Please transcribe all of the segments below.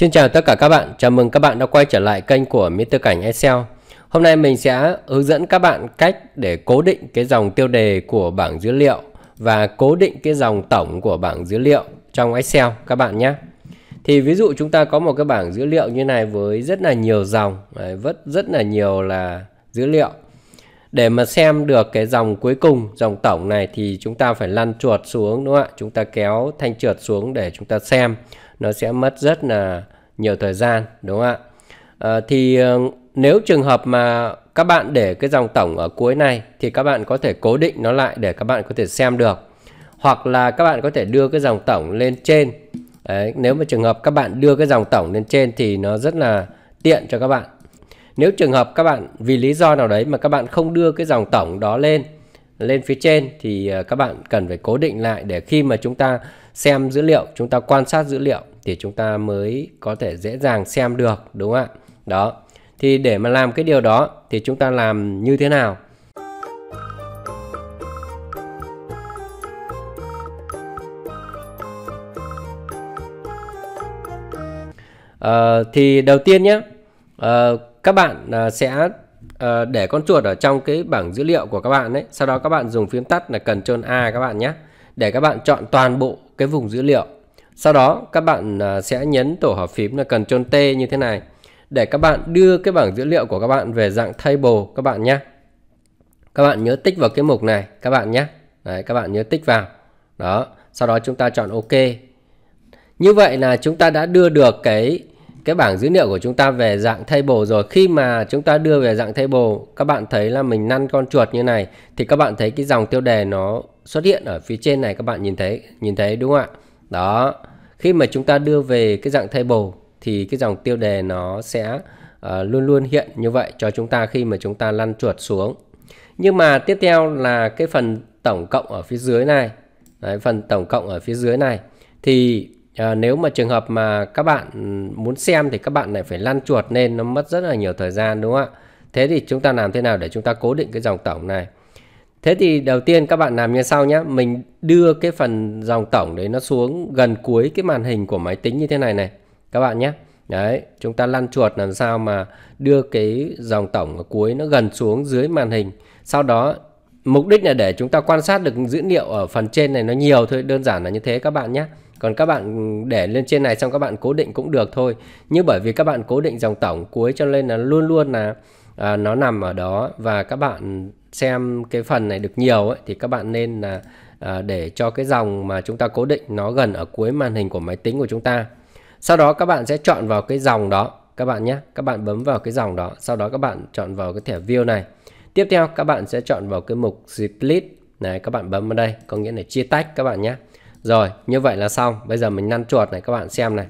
Xin chào tất cả các bạn, chào mừng các bạn đã quay trở lại kênh của Mr. Cảnh Excel. Hôm nay mình sẽ hướng dẫn các bạn cách để cố định cái dòng tiêu đề của bảng dữ liệu và cố định cái dòng tổng của bảng dữ liệu trong Excel các bạn nhé. Thì ví dụ chúng ta có một cái bảng dữ liệu như này với rất là nhiều dòng, rất rất là nhiều là dữ liệu để mà xem được cái dòng cuối cùng dòng tổng này thì chúng ta phải lăn chuột xuống đúng không ạ chúng ta kéo thanh trượt xuống để chúng ta xem nó sẽ mất rất là nhiều thời gian đúng không ạ à, thì ờ, nếu trường hợp mà các bạn để cái dòng tổng ở cuối này thì các bạn có thể cố định nó lại để các bạn có thể xem được hoặc là các bạn có thể đưa cái dòng tổng lên trên Đấy, nếu mà trường hợp các bạn đưa cái dòng tổng lên trên thì nó rất là tiện cho các bạn nếu trường hợp các bạn vì lý do nào đấy mà các bạn không đưa cái dòng tổng đó lên lên phía trên thì à, các bạn cần phải cố định lại để khi mà chúng ta xem dữ liệu, chúng ta quan sát dữ liệu thì chúng ta mới có thể dễ dàng xem được đúng không ạ? Đó. Thì để mà làm cái điều đó thì chúng ta làm như thế nào? Uh, thì đầu tiên nhé uh, ờ, các bạn à, sẽ à, để con chuột ở trong cái bảng dữ liệu của các bạn đấy sau đó các bạn dùng phím tắt là cần trôn A các bạn nhé để các bạn chọn toàn bộ cái vùng dữ liệu sau đó các bạn à, sẽ nhấn tổ hợp phím là cần trôn T như thế này để các bạn đưa cái bảng dữ liệu của các bạn về dạng table các bạn nhé các bạn nhớ tích vào cái mục này các bạn nhé đấy các bạn nhớ tích vào đó sau đó chúng ta chọn ok như vậy là chúng ta đã đưa được cái cái bảng dữ liệu của chúng ta về dạng table rồi khi mà chúng ta đưa về dạng table các bạn thấy là mình năn con chuột như này thì các bạn thấy cái dòng tiêu đề nó xuất hiện ở phía trên này các bạn nhìn thấy nhìn thấy đúng không ạ đó khi mà chúng ta đưa về cái dạng table thì cái dòng tiêu đề nó sẽ uh, luôn luôn hiện như vậy cho chúng ta khi mà chúng ta lăn chuột xuống nhưng mà tiếp theo là cái phần tổng cộng ở phía dưới này Đấy, phần tổng cộng ở phía dưới này thì à, nếu mà trường hợp mà các bạn muốn xem thì các bạn lại phải lăn chuột nên nó mất rất là nhiều thời gian đúng không ạ thế thì chúng ta làm thế nào để chúng ta cố định cái dòng tổng này thế thì đầu tiên các bạn làm như sau nhé mình đưa cái phần dòng tổng đấy nó xuống gần cuối cái màn hình của máy tính như thế này này các bạn nhé đấy chúng ta lăn chuột làm sao mà đưa cái dòng tổng ở cuối nó gần xuống dưới màn hình sau đó mục đích là để chúng ta quan sát được dữ liệu ở phần trên này nó nhiều thôi đơn giản là như thế các bạn nhé còn các bạn để lên trên này xong các bạn cố định cũng được thôi nhưng bởi vì các bạn cố định dòng tổng cuối cho nên là luôn luôn là à, nó nằm ở đó và các bạn xem cái phần này được nhiều ấy, thì các bạn nên là à, để cho cái dòng mà chúng ta cố định nó gần ở cuối màn hình của máy tính của chúng ta sau đó các bạn sẽ chọn vào cái dòng đó các bạn nhé các bạn bấm vào cái dòng đó sau đó các bạn chọn vào cái thẻ view này tiếp theo các bạn sẽ chọn vào cái mục split này các bạn bấm vào đây có nghĩa là chia tách các bạn nhé rồi, như vậy là xong. Bây giờ mình năn chuột này các bạn xem này.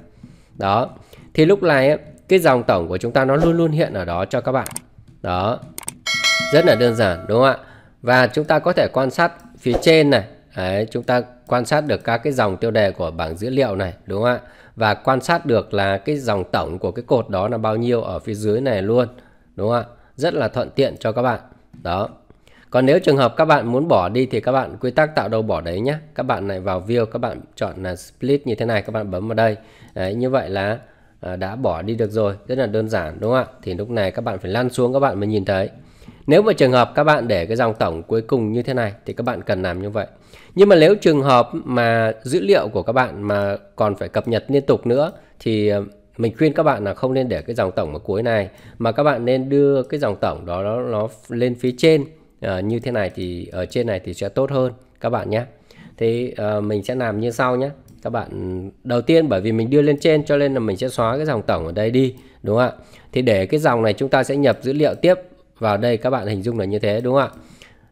Đó. Thì lúc này cái dòng tổng của chúng ta nó luôn luôn hiện ở đó cho các bạn. Đó. Rất là đơn giản đúng không ạ? Và chúng ta có thể quan sát phía trên này. Đấy, chúng ta quan sát được các cái dòng tiêu đề của bảng dữ liệu này đúng không ạ? Và quan sát được là cái dòng tổng của cái cột đó là bao nhiêu ở phía dưới này luôn. Đúng không ạ? Rất là thuận tiện cho các bạn. Đó. Còn nếu trường hợp các bạn muốn bỏ đi thì các bạn quy tắc tạo đâu bỏ đấy nhé. Các bạn này vào view, các bạn chọn là split như thế này, các bạn bấm vào đây. Đấy, như vậy là đã bỏ đi được rồi, rất là đơn giản đúng không ạ? Thì lúc này các bạn phải lăn xuống các bạn mới nhìn thấy. Nếu mà trường hợp các bạn để cái dòng tổng cuối cùng như thế này thì các bạn cần làm như vậy. Nhưng mà nếu trường hợp mà dữ liệu của các bạn mà còn phải cập nhật liên tục nữa thì mình khuyên các bạn là không nên để cái dòng tổng ở cuối này mà các bạn nên đưa cái dòng tổng đó nó, nó lên phía trên Ờ, như thế này thì ở trên này thì sẽ tốt hơn các bạn nhé thì uh, ờ, mình sẽ làm như sau nhé các bạn đầu tiên bởi vì mình đưa lên trên cho nên là mình sẽ xóa cái dòng tổng ở đây đi đúng không ạ thì để cái dòng này chúng ta sẽ nhập dữ liệu tiếp vào đây các bạn hình dung là như thế đúng không ạ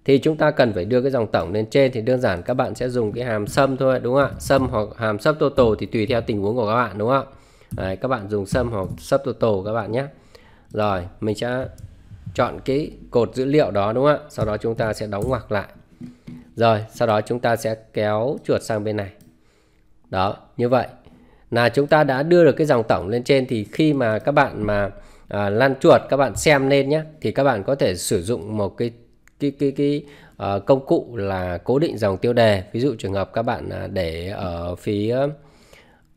thì chúng ta cần phải đưa cái dòng tổng lên trên thì đơn giản các bạn sẽ dùng cái hàm sum thôi đúng không ạ sum hoặc hàm sub total thì tùy theo tình huống của các bạn đúng không ạ Đấy, các bạn dùng sum hoặc sub total các bạn nhé rồi mình sẽ chọn cái cột dữ liệu đó đúng không ạ sau đó chúng ta sẽ đóng ngoặc lại rồi sau đó chúng ta sẽ kéo chuột sang bên này đó như vậy là chúng ta đã đưa được cái dòng tổng lên trên thì khi mà các bạn mà à, lăn chuột các bạn xem lên nhé thì các bạn có thể sử dụng một cái cái cái cái uh, công cụ là cố định dòng tiêu đề ví dụ trường hợp các bạn à, để ở phía ở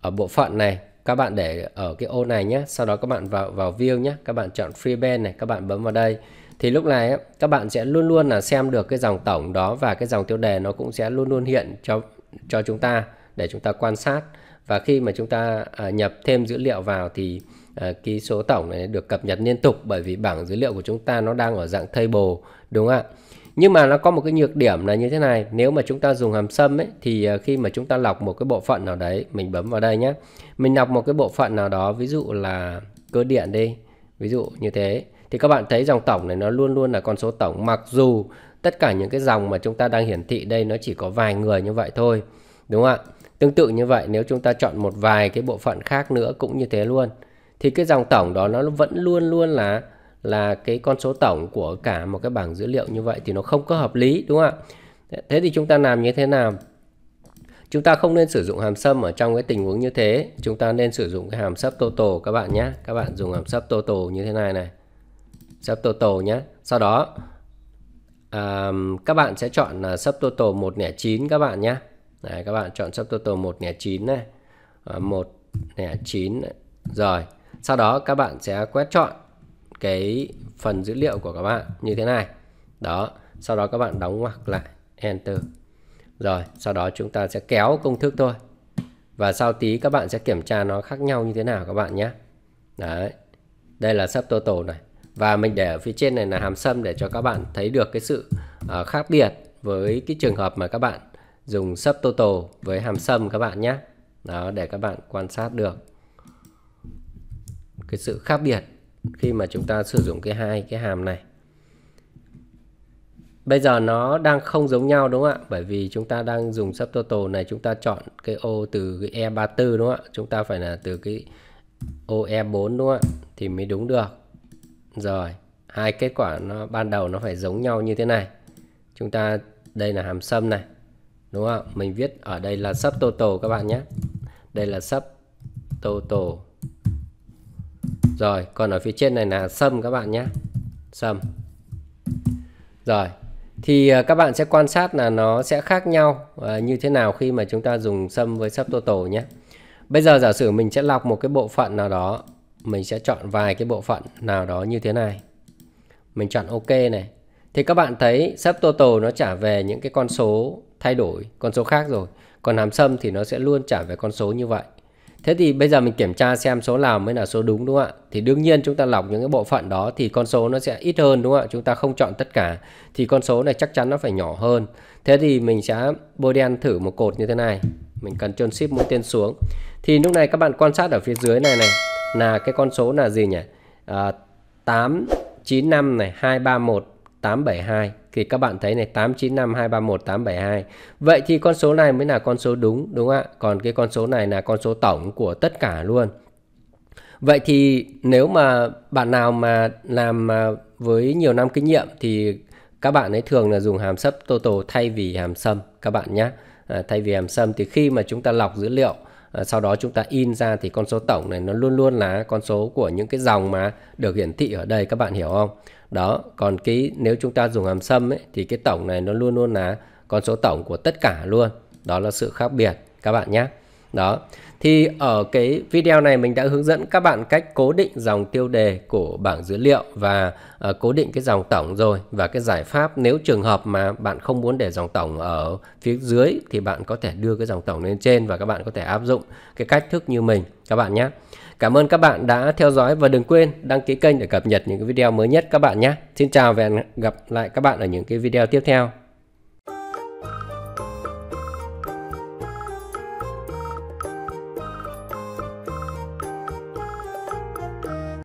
ờ, bộ phận này các bạn để ở cái ô này nhé sau đó các bạn vào vào view nhé các bạn chọn free freeband này các bạn bấm vào đây thì lúc này ấy, các bạn sẽ luôn luôn là xem được cái dòng tổng đó và cái dòng tiêu đề nó cũng sẽ luôn luôn hiện cho cho chúng ta để chúng ta quan sát và khi mà chúng ta à, nhập thêm dữ liệu vào thì à, cái số tổng này được cập nhật liên tục bởi vì bảng dữ liệu của chúng ta nó đang ở dạng table đúng không ạ nhưng mà nó có một cái nhược điểm là như thế này nếu mà chúng ta dùng hàm sâm ấy thì à, khi mà chúng ta lọc một cái bộ phận nào đấy mình bấm vào đây nhé mình lọc một cái bộ phận nào đó ví dụ là cơ điện đi ví dụ như thế thì các bạn thấy dòng tổng này nó luôn luôn là con số tổng mặc dù tất cả những cái dòng mà chúng ta đang hiển thị đây nó chỉ có vài người như vậy thôi đúng không ạ tương tự như vậy nếu chúng ta chọn một vài cái bộ phận khác nữa cũng như thế luôn thì cái dòng tổng đó nó vẫn luôn luôn là là cái con số tổng của cả một cái bảng dữ liệu như vậy thì nó không có hợp lý đúng không ạ thế thì chúng ta làm như thế nào chúng ta không nên sử dụng hàm sum ở trong cái tình huống như thế chúng ta nên sử dụng cái hàm sub total các bạn nhé các bạn dùng hàm sub total như thế này này sub total nhé sau đó um, các bạn sẽ chọn là sub total 1 nẻ các bạn nhé Đấy, các bạn chọn sub total 1 nẻ này à, ờ, 1 nẻ rồi sau đó các bạn sẽ quét chọn cái phần dữ liệu của các bạn như thế này đó sau đó các bạn đóng ngoặc lại enter rồi sau đó chúng ta sẽ kéo công thức thôi và sau tí các bạn sẽ kiểm tra nó khác nhau như thế nào các bạn nhé đấy đây là subtotal này và mình để ở phía trên này là hàm sum để cho các bạn thấy được cái sự uh, khác biệt với cái trường hợp mà các bạn dùng subtotal với hàm sum các bạn nhé đó để các bạn quan sát được cái sự khác biệt khi mà chúng ta sử dụng cái hai cái hàm này bây giờ nó đang không giống nhau đúng không ạ bởi vì chúng ta đang dùng subtotal này chúng ta chọn cái ô từ cái E34 đúng không ạ chúng ta phải là từ cái ô E4 đúng không ạ thì mới đúng được rồi hai kết quả nó ban đầu nó phải giống nhau như thế này chúng ta đây là hàm sum này đúng không ạ mình viết ở đây là subtotal các bạn nhé đây là subtotal rồi còn ở phía trên này là sâm các bạn nhé sâm rồi thì ờ, các bạn sẽ quan sát là nó sẽ khác nhau ờ, như thế nào khi mà chúng ta dùng sâm với sắp subtotal nhé bây giờ giả sử mình sẽ lọc một cái bộ phận nào đó mình sẽ chọn vài cái bộ phận nào đó như thế này mình chọn ok này thì các bạn thấy sắp subtotal nó trả về những cái con số thay đổi con số khác rồi còn hàm sâm thì nó sẽ luôn trả về con số như vậy Thế thì bây giờ mình kiểm tra xem số nào mới là số đúng đúng không ạ? Thì đương nhiên chúng ta lọc những cái bộ phận đó thì con số nó sẽ ít hơn đúng không ạ? Chúng ta không chọn tất cả thì con số này chắc chắn nó phải nhỏ hơn. Thế thì mình sẽ bôi đen thử một cột như thế này. Mình cần chôn ship mũi tên xuống. Thì lúc này các bạn quan sát ở phía dưới này này là cái con số là gì nhỉ? À, 895 này 231 872 thì các bạn thấy này 895 231 872. Vậy thì con số này mới là con số đúng đúng không ạ? Còn cái con số này là con số tổng của tất cả luôn. Vậy thì nếu mà bạn nào mà làm à, với nhiều năm kinh nghiệm thì các bạn ấy thường là dùng hàm sấp total thay vì hàm sum các bạn nhé. À, thay vì hàm sum thì khi mà chúng ta lọc dữ liệu à, sau đó chúng ta in ra thì con số tổng này nó luôn luôn là con số của những cái dòng mà được hiển thị ở đây các bạn hiểu không? đó còn cái nếu chúng ta dùng hàm sâm ấy, thì cái tổng này nó luôn luôn là con số tổng của tất cả luôn đó là sự khác biệt các bạn nhé đó thì ở cái video này mình đã hướng dẫn các bạn cách cố định dòng tiêu đề của bảng dữ liệu và uh, cố định cái dòng tổng rồi và cái giải pháp nếu trường hợp mà bạn không muốn để dòng tổng ở phía dưới thì bạn có thể đưa cái dòng tổng lên trên và các bạn có thể áp dụng cái cách thức như mình các bạn nhé. Cảm ơn các bạn đã theo dõi và đừng quên đăng ký kênh để cập nhật những cái video mới nhất các bạn nhé. Xin chào và hẹn gặp lại các bạn ở những cái video tiếp theo.